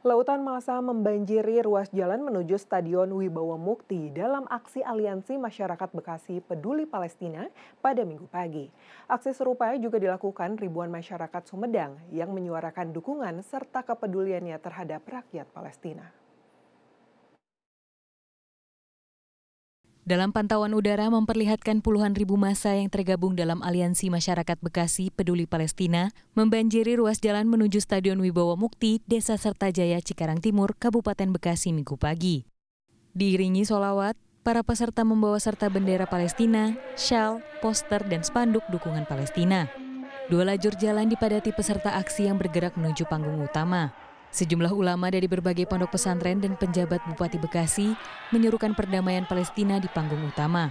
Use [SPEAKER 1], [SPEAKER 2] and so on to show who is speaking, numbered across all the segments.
[SPEAKER 1] Lautan massa membanjiri ruas jalan menuju Stadion Wibawa Mukti dalam aksi aliansi masyarakat Bekasi Peduli Palestina pada minggu pagi. Aksi serupa juga dilakukan ribuan masyarakat Sumedang yang menyuarakan dukungan serta kepeduliannya terhadap rakyat Palestina. Dalam pantauan udara memperlihatkan puluhan ribu masa yang tergabung dalam aliansi masyarakat Bekasi Peduli Palestina membanjiri ruas jalan menuju Stadion Wibawa Mukti, Desa Sertajaya, Cikarang Timur, Kabupaten Bekasi Minggu pagi. Diiringi solawat, para peserta membawa serta bendera Palestina, shawl, poster, dan spanduk dukungan Palestina. Dua lajur jalan dipadati peserta aksi yang bergerak menuju panggung utama. Sejumlah ulama dari berbagai pondok pesantren dan penjabat Bupati Bekasi menyerukan perdamaian Palestina di panggung utama.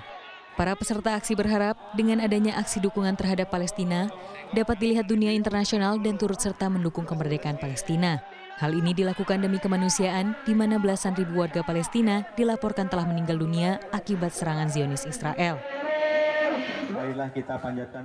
[SPEAKER 1] Para peserta aksi berharap dengan adanya aksi dukungan terhadap Palestina dapat dilihat dunia internasional dan turut serta mendukung kemerdekaan Palestina. Hal ini dilakukan demi kemanusiaan di mana belasan ribu warga Palestina dilaporkan telah meninggal dunia akibat serangan Zionis Israel.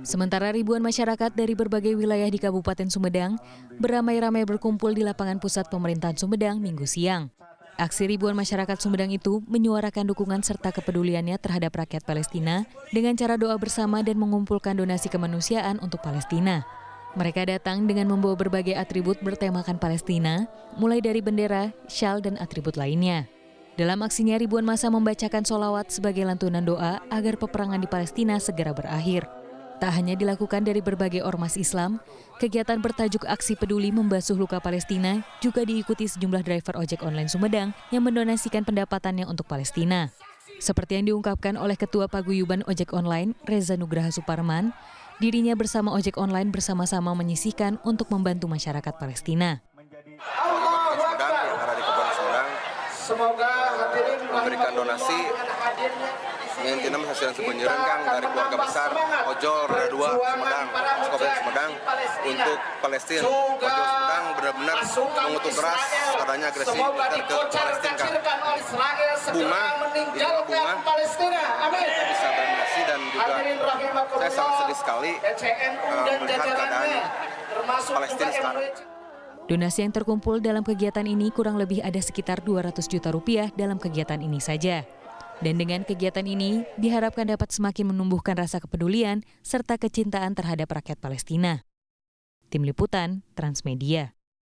[SPEAKER 1] Sementara ribuan masyarakat dari berbagai wilayah di Kabupaten Sumedang beramai-ramai berkumpul di lapangan pusat pemerintahan Sumedang minggu siang. Aksi ribuan masyarakat Sumedang itu menyuarakan dukungan serta kepeduliannya terhadap rakyat Palestina dengan cara doa bersama dan mengumpulkan donasi kemanusiaan untuk Palestina. Mereka datang dengan membawa berbagai atribut bertemakan Palestina, mulai dari bendera, shawl dan atribut lainnya. Dalam aksinya ribuan masa membacakan solawat sebagai lantunan doa agar peperangan di Palestina segera berakhir. Tak hanya dilakukan dari berbagai ormas Islam, kegiatan bertajuk Aksi Peduli Membasuh Luka Palestina juga diikuti sejumlah driver ojek online Sumedang yang mendonasikan pendapatannya untuk Palestina. Seperti yang diungkapkan oleh Ketua Paguyuban Ojek Online, Reza Nugraha Suparman, dirinya bersama ojek online bersama-sama menyisihkan untuk membantu masyarakat Palestina. Semoga memberikan donasi yang tidak menghasilkan sebuah Kang dari keluarga besar Ojol Roda 2 Semedang Skopin Semedang untuk Palestina Ojol Semedang benar-benar mengutuk keras adanya agresi militer ke Palestina Kang bunga ini bunga bisa berdonasi dan juga saya sangat sedih sekali uh, melihat keadaan Palestina sekarang Donasi yang terkumpul dalam kegiatan ini kurang lebih ada sekitar 200 juta rupiah dalam kegiatan ini saja. Dan dengan kegiatan ini, diharapkan dapat semakin menumbuhkan rasa kepedulian serta kecintaan terhadap rakyat Palestina. Tim Liputan, Transmedia.